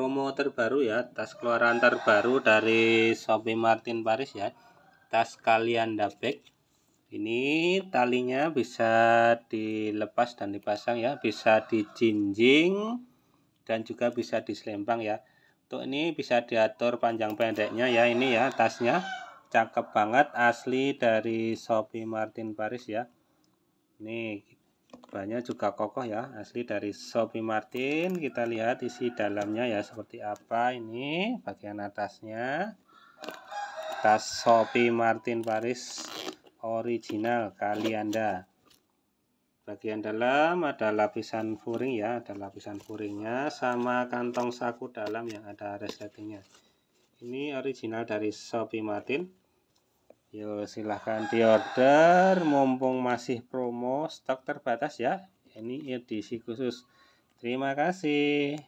promo terbaru ya tas keluaran terbaru dari Shopee Martin Paris ya tas kalian dapet ini talinya bisa dilepas dan dipasang ya bisa dijinjing dan juga bisa diselempang ya untuk ini bisa diatur panjang pendeknya ya ini ya tasnya cakep banget asli dari Shopee Martin Paris ya ini bannya juga kokoh ya asli dari Shopee Martin kita lihat isi dalamnya ya seperti apa ini bagian atasnya tas Shopee Martin Paris original kali anda bagian dalam ada lapisan furing ya ada lapisan furingnya sama kantong saku dalam yang ada resletingnya ini original dari Shopee Martin yuk silahkan diorder mumpung masih promo stok terbatas ya. Ini edisi khusus. Terima kasih.